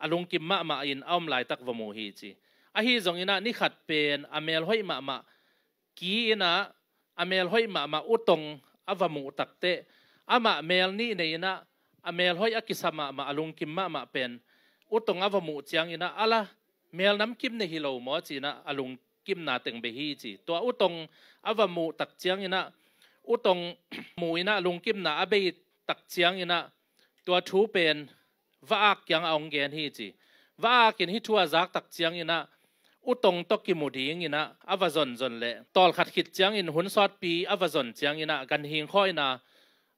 อลุงกิมมะมาอินอ้อมลายตักวโมฮีจีอหิจงอินะนี่ขัดเป็นอเมลห้อยมะมะกีอินะเมลห้อยมามาอุตงอวมูตักเตอามาเมลนี่ในนะอเมลห้อยอักิสมามาอลุงกิมมามาเป็นอุตงอวมูจียงอินะอะไรเมลน้ำกิมในฮิโลมอจีนะอลุงกิมนาเต็งเบฮีจีตัวอุตงอวมูตักเจียงอินะอุตงมูอินะลุงกิมนาอเบยตักเจียงอินะตัวทูเป็นว่าอักยังเองเกนฮีจีว่ากินฮิทัวซักตักเจียงอินะอุตงตกิมุดีงินะอาวจนจนเละตอลขัดขิดจังอินหุนสอดปีอวจนจังอินะกันหิงค้อยนะ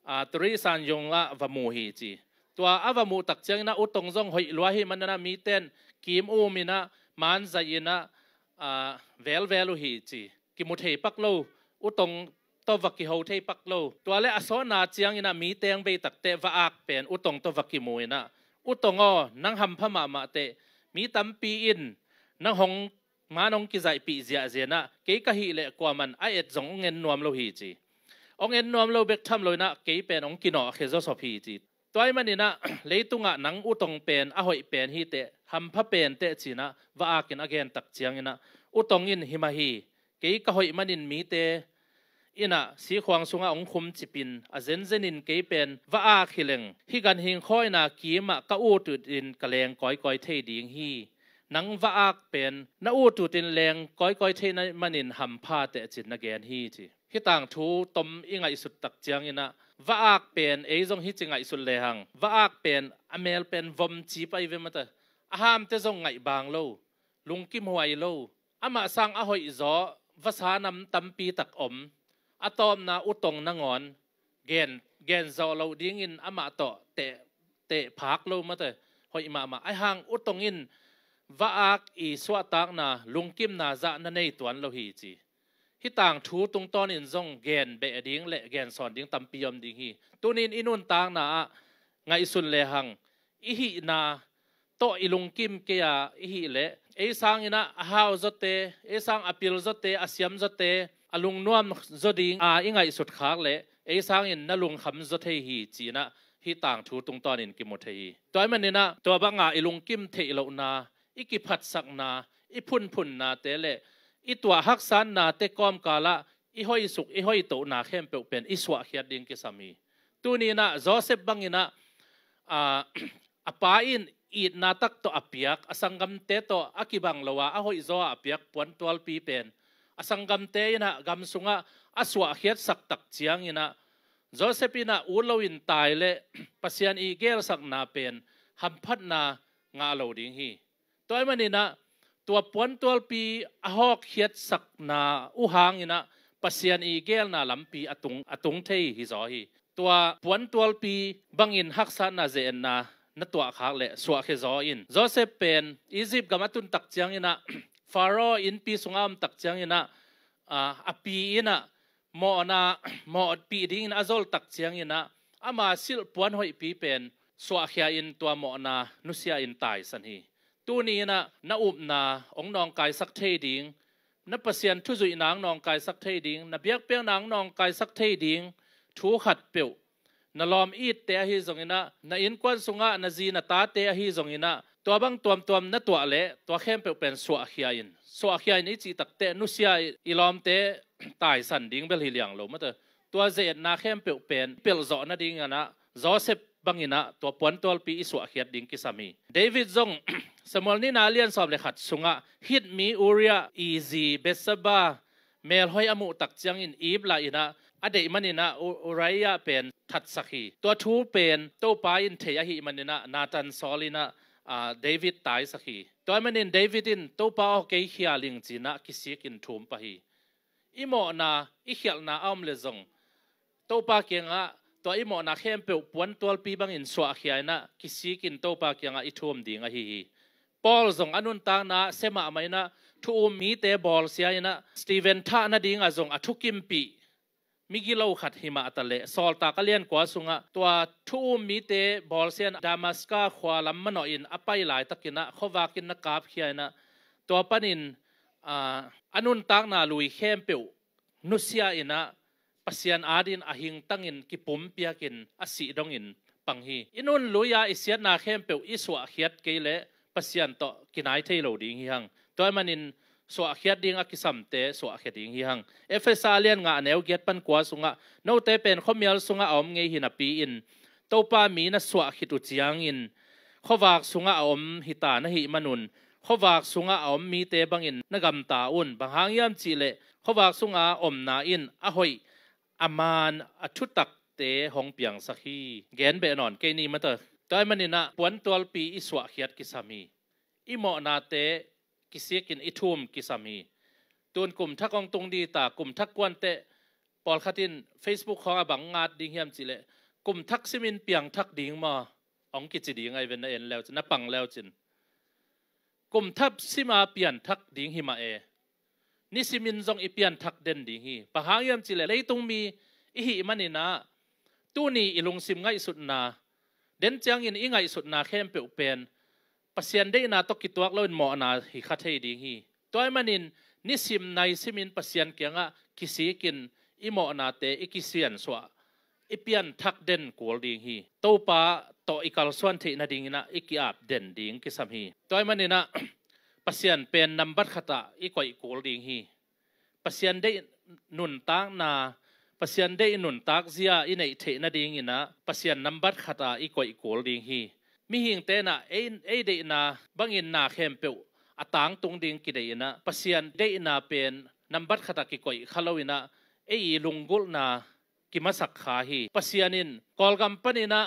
อาตรีสันยงละวมูฮีจีตัวอาวมูตักจังนะอุตงจงหอยลวหมันนะมีเต้นกิมอูมินะมันใจนะอาเวลเวลุฮีจีกิมุเทปักโลอุตงตัววักกิโฮเทปักโลตัวเลอสอนาจังอินะมีเตงเบตักเตวะอักเป็นอุตงตัววักกิมูนะอุตงอนังหัมพมามาเตมีตัมปีอินนังหงมานงกิจใจปีเสียเสียนะเกี่กับฮเล่กว่ามันไอเอ็ดสงเงินนวมโลหิตจีองเงินนวมโลเบกทำเลยนะเกี่เป็นองกินอ่ะเขยโสอพีจีตัวไอ้มันนี่นะเลยตุงอ่ะนังอุตงเป็นอ่ะหอยเป็นฮีเตะหำพะเป็นเตะจีนะว่าอากินอ่ะเกนตักเจียงนะอุตงอินหิมาหีเกี่กัหอยมันนินมีเตะอิน่ะสีขวางสุงอะองคุมจิปินอ่ะเซนเซนินเกี่เป็นว่าอาคิเลงที่การหิงค่อยนะกีมะกะอู้ตุดินกะเลงก้อยก้อยเทดิ่งหีนังว่าอักเป็นนาอูตูตินแรงก้อยก้อยเทนมันินหำพาแต่จิตนักแกนฮีทีฮิต่างทูตมอิงไอสุดตักเจียงอินะว่าอักเป็นเอจงฮิจิงไอสุดเลหังว่าอักเป็นอเมลเป็นวมจีไปเวมาแต่อาหามเตจงไงบางโลลุงกิมหวยโลอามาสังอหอยจอวสานำตำปีตักอมอะตอมนาอุตงนางอนเกนเกนจอเราดิ้งอินอามาต่อเตเตพักโลมาแต่หอยมามาไอหางอุตงอิน và ác i swa tak na kim na za na nei tuan lo hi chi hi tang thu tung ton in zong gen be ding le gen son ding tam piom ding hi in inun tang na ngai sun le hang i hi na to ilungkim ke ya i hi le e sang ina hao zote e sang apil zote asiam zote alung nuam zoding a ingai sut khak le e sang in na lung kham zote hi chi na hi tang thú tung ton in kimothe hi toy manina to ba nga kim the lo na อีกิผัดสักนาอีพุ่นพุ่นนาเตเลอีตัวฮักสานนาเตกอมกาละอีห้อยสุกอีห้อยโตนาเข้มเปเป็นอีสวะเขียดดิงกิสามีตูนีนะโจเซฟบังอินะอ่าอปาอินอีนาตักโตอเปียกอสังกัมเตโตอากิบังลวะอาห้อยโจอเปียกปวนตัวปีเป็นอสังกัมเตอินะกัมสุงะอสวะเขียดสักตักเจียงอินะโจเซปินะอูโลวินตายเลปัสยานอีเกลสักนาเป็นหัมพัดนางาโลดิงฮีตัวมันนี่นะตัวปวนตัวปีอหอกเฮียดสักนาอุหางนี่นะปัสยานอีเกลนาลำปีอตุงอตุงเทฮิซอฮีตัวปวนตัวปีบังอินฮักษานาเจนนานัตัวขาเละสวะเคซออินโจเซเป็นอียิปต์กามาตุนตักเจียงี่นะฟาโรอินปีสงามตักเจียงี่นะอ่าอปีอินะมอนามอปีดิ้งอาโซลตักเจียงี่นะอามาสิลปวนหอยปีเป็นสวะเคียอินตัวมอนานุเซียอินตายสันฮีตัวนี้นะนอุบนาองนองกายสักเทดิงนปเสียนทุจุยนางนองกายสักเทดิงนเบียกเปียงนางนองกายสักเทดิงทูขัดเปียวนลอมอีเตะฮีจงอินะนอินกวนสุงะนจีนตาเตะฮีจงอินะตัวบังตัวมตัวมนตัวเละตัวเข้มเปียวเป็นสวะขยายินสวะขยายินจีตักเตะนุสยาอิลอมเตะตายสันดิงเบลฮิเลียงลมะเตตัวเจนนาเข้มเปียวเป็นเปียวจอนดิงนะจอเซบบังอินะตัวปวนตัวปีสวะขยดดิงกิสามีเดวิดจงสมอลนี่นาเลียนสอบเลยขัดสุงะฮิตมีอุริยอีซีเบสบาเมลห้อยอมุตักจียงอินอีบลาอินะอเดมันินะอุไรยะเป็นทัดสักีตัวทูเป็นโตปาอินเทยฮิมันินะนาตันซอลินะอ่าเดวิดตายสักีตัวมันินเดวิดินโตปาโอเคฮิอาลิงจีนะกิสิกินทูมปะฮีอิโมนาอิเิลนาอัมเลซงโตปาเกียงะตัวอิโมนาเข้มเปียวปวนตัวปีบังอินสวะเฮียนะกิสิกินโตปาเกียงะอิทูมดีงงฮะฮี Paul zong anun tang na sema amai na thu um mi te ball sia ina Stephen tha na ding a zong a thu kim pi mi gi lo khat hima atale sol ta kalian kwa sunga tua thu um mi te ball sia damaska khwa lam mano in apai lai takina khowa kin na kap khia na tua panin a anun tang na lui khem pe nu sia ina pasian adin ahing tangin ki pum piakin asi dongin panghi inun luya isiat na khem pe iswa khiat keile ปัศยันต่อกินไอเทลดิ้งฮิฮังตัวมันอินสวะเขียดดิ้งอคิสัมเตสวะเขียดดิ้งฮิฮังเอฟเฟซาเลียนงาแนวเกียดปันกัวสุงะโนเตเป็นข้อมีลสุงะอมเงยหินปีอินตัวปามีนสวะขิดุจียงอินข้อวากสุงะอมหิตานหิมนุนข้อวากสุงะอมมีเตบังอินนักกมตาอุนบังฮางยามจีเลข้อวากสุงะอมนาอินอหวยอามานอชุดตักเตหงเปียงสักฮีเกนเบนอนเกนีมาเตอต่มันนะปวนตัวปีอิสวะเขียดกิสามีอิหมอนาเตกิเสกินอิทุมกิสามีตัวกลุ่มทักกองตรงดีตากลุ่มทักกวนเตปอลคาตินเฟซบุ๊กของอบังงาดดิ้งเฮียมจิเลกลุ่มทักซิมินเปียงทักดิ้งมาองกิจดี้งไอเวนเอ็นแล้วจินปังแล้วจินกลุ่มทับซิมาเปียนทักดิ้งฮิมาเอนิซิมินจงอิเปียนทักเด่นดิ้งฮีปะหางเฮียมจิเลเลยตรงมีอิหิมันนี่นะตัวนี้อิลงซิมไงสุดนา den chang in ingai sut na khem pe upen pasian de na to kituak loin mo na hi kha thei ding hi toy manin ni sim nai simin pasian kenga kisi kin imo na te ikisian swa ipian thak den kol ding hi to pa to ikal swan the na ding na ikiap den ding ki sam hi toy manina pasian pen number khata ikoi kol ding hi pasian de nun tang na pasian de inun tak zia in ei the na ding ina pasian number khata i koi kol ding hi mi hing te na ei ei de na bangin na khem pe atang tung ding ki de ina pasian de na pen number khata ki koi khalawina ei lungul na ki masak kha hi in call company na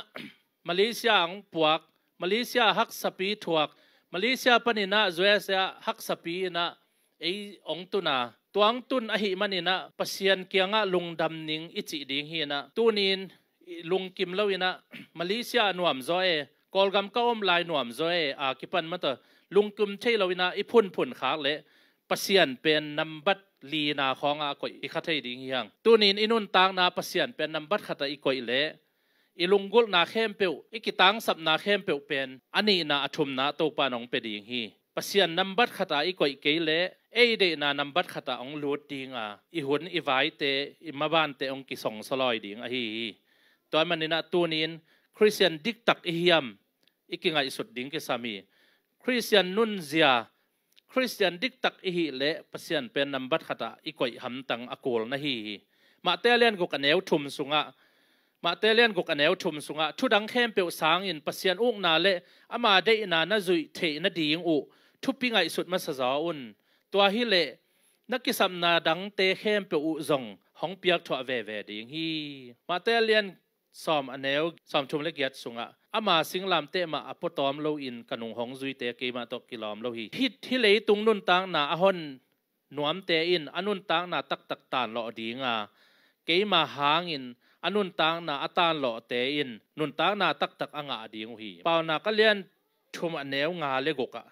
malaysia ang puak malaysia hak sapi thuak malaysia panina zoya hak sapi na ei ong tu na ตัวงตุนอหิมันินะปัศยนเกียงะลุงดำนิงอิจิดิงเฮนะตูนินลุงกิมลวินะมาเลเซียนวมโซเอกอลกัมก้อมลายนวมโซเออากิปันมาตอลุงกุมเชยลวินะอิพุนพุนขาเละปัศยนเป็นนัมบัตลีนาของอากอยอิคาเทดิงเฮียงตูนินอินุนตางนาปัศยนเป็นนัมบัตคาตาอิกอยเละอีลุงกุลนาเข้มเปียวอีกิตังสับนาเข้มเปียวเป็นอันนี้นาอาชุมนาโตปานองเปดิ่งฮีปัศยนนัมบัตคาตาอิกอยเกยเละเอเดนานำบัดขตาองลูดดิงอ่ะอีหุนอีไวเตอีมาบ้านเตองกิสองสลอยดิงอ่ะฮีตอนมันนี่นะตัวนี้คริสเตียนดิกตักอีฮิมอีกิงอ่ะอีสุดดิงกิสามีคริสเตียนนุนเซียคริสเตียนดิกตักอีฮิเละปัสยันเป็นนำบัดขตาอีกอยหำตังอากลนะฮีมาเตเลียนกุกันเนวทุมสุงะมาเตเลียนกุกันเนวทุมสุงะทุดังเข้มเปียวสางอินปัสยันอุกนาเละอามาเดนานาจุยเทนาดีงอุทุปิงไอสุดมาสะจาอุนตัวฮิเลนักกิสัมนาดังเตเข้มเปอุจงห้องเปียกถั่วเวเวดิ่งฮีมาเตเลียนสอมอันเนวสอมชมเล็กยัดสุงะอามาสิงลามเตมาอปตอมโลอินกนุงหงจุยเตเกมาตกกิลอมโลฮีฮิตฮิเลตุงนุนตางนาอหอนนวมเตอินอนุนตางนาตักตักตานหลอดีงาเกมาหางอินอนุนตางนาอตานหลอเตอินนุนตางนาตักตักอ่างอดีงฮีเปานาก็เลียนชมอันเนวงาเลกกะ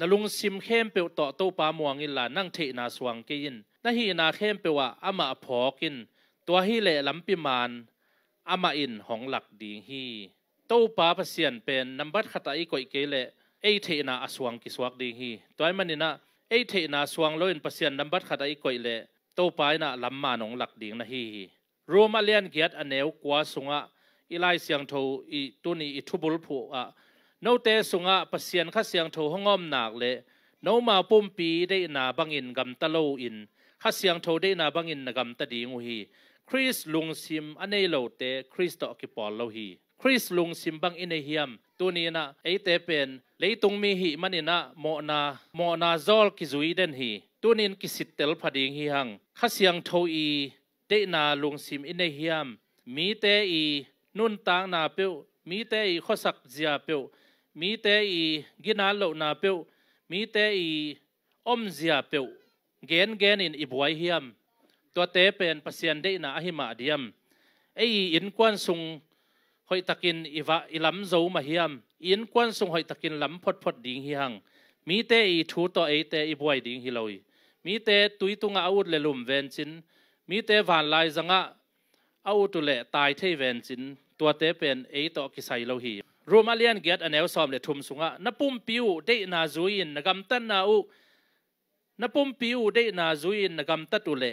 นลุงซิมเข้มเปียวต่อตู้ปามวงอินลานั่งเทนาสวางกินนาฮีนาเข้มเปียวอามาพอกินตัวฮีเล่ลำปิมานอามาอินของหลักดีฮีตู้ปาผเซียนเป็นนัมบัดขตาอีกอยเกเล่เอเทนาอสวางกิสวักดีฮีตัวมันนี่นะเอเทนาสวางลอยนเปเซียนนัมบัดขตาอีกอยเล่ตู้ปายนะลำมานนองหลักดีนะฮีรวมมาเลียนเกียรติอเนวกว่าสุงะอีไลเสียงโทอีตุนีอีทุบุลผูอ่ะโนเตสุงะปเสียนขเสียงโถห้องอ้อมหนักเลยโนมาปุ่มปีได้นาบังอินกำตะโลอินขเสียงโถได้นาบังอินนกำตะดีงูฮีคริสลุงซิมอันเนโลเตคริสตอกิปอลรลฮีคริสลุงซิมบังอินเฮียมตัวนี้นะไอเตเป็นเลยตุงมีหิมันนะโมนาโมนาซอลกิจุยเดนฮีตัวนี้กิสิตเตลพดิงฮีหังขเสียงโทอีเตนาลุงซิมอินเฮียมมีเตอีนุ่นตางนาเปียวมีเตอีข้อสักเจียเปียวมีแต่อีกินาโลนาเปียวมีแต่อีอมเสียเปียวเกนเกนอินอีบวยเฮียมตัวเตเป็นปัสยันได้นาหิมาเดียมไออินกวนสุงหอยตะกินอีวะอีลำโจมาเฮียมอินกวนสุงหอยตะกินลำพดพดดิ่งฮิฮังมีแต่อีทูต่อไอแต่อีบวยดิ่งฮิลอยมีแต่ตุยตุงอาวุธเลลุมเวนจินมีแต่วานลายสังะอาวุธตุเลตายเทเวนจินตัวเตเป็นไอต่อกิไซโลฮีรูมาเลียนเกียรติันลซอมเลทุมสุงะนปุ่มปิวไดนาซุยินนกัมตันนาอุนปุ่มปิวไดนาซุยินนกัมตัตุเล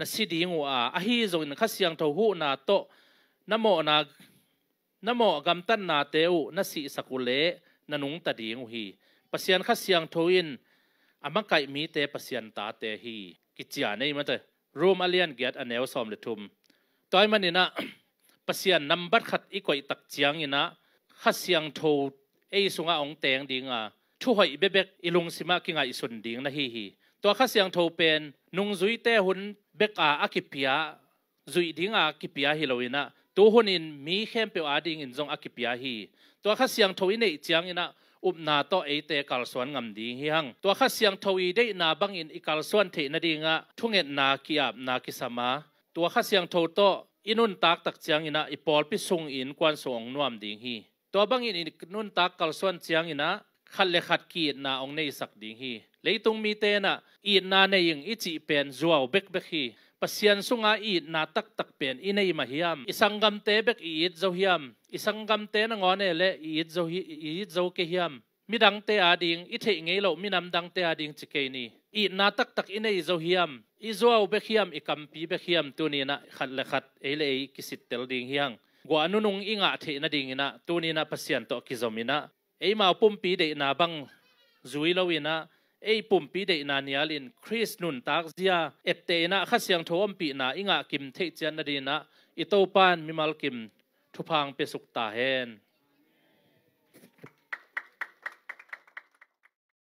นสิดีงัวอาฮีจงนขัสยังทหูนาโตนโมนานโมกัมตันนาเตอุนสิสกุเลนนุงตัดีงูฮีปัสยันขัสยังทวินอามังไกมีเตปัสยันตาเตฮีกิจยานี่มันจะรูมาเลียนเกียรติแนวซอมเลทุมตอยมันนี่นะปัสยันนัมบัรขัดอีกอกตักจียงนี่นะขัดเสียงโทเอสุงอาองเตงดิงอ่ะุ่ยเบเบกอิลุงสิมากิงอ่ะอิสุนดิงนะฮีฮีตัวขัดเสียงโทเป็นนุงจุยเตหุนเบกอาอคิปยาจุยดิงอาคิปยาฮิโลวินะตัวหุนอินมีเข้มเปียวอาดิงอินจงอคิปยาฮีตัวขัดเสียงโทอินเอจียงอินะอุบนาโตเอเตกัลสวนงำดีฮิฮังตัวขัดเสียงทวีได้นาบังอินอีกัลสวนเทนดิงะทุ่งเอ็นนาคิอาบนาคิสมาตัวขัดเสียงโทโตอินุนตากตักเจียงอินะอีปอลพิสุงอินกวนสงนวมดิงฮีตัวบังอินนุ่นตักกลส่วนเจียงอินะขัดเลขัดกีดนาองในสักดิ่งฮีเลยตรงมีเตนะอีดนาในยิงอิจิเป็นจัวเบกเบกฮีปัสยันสุงาอีดนาตักตักเป็นอินในมาฮิยามอิสังกัมเตเบกอีดเจ้าฮิยามอิสังกัมเตนงอนเอเลอีดเจ้าอีดเจ้าเกฮิยามมิดังเตอาดิงอิเทงไงโลมินำดังเตอาดิงจิเกนีอีดนาตักตักอินในเจ้าฮิยามอิจัวเบกฮิยามอิกัมปีเบกฮิยามตัวนี้นะขัดเลขัดเอเลกิสิตเตลดิ่งฮิยังกว่านุนงอิงอาย์นดิ่งนะตัวนี้นะพัศยันตอกิจอมินะไอ้มาปุ่มปีเดนาบังจุยลวินะไอ้ปุ่มปีเดนานียลินคริสนุนตากเซียเอดเตนะขัศยังทอมปีนะอิงอากิมเทจันนดีนะอิโตปานมิมาลกิมทุพังเปสุกตาเฮน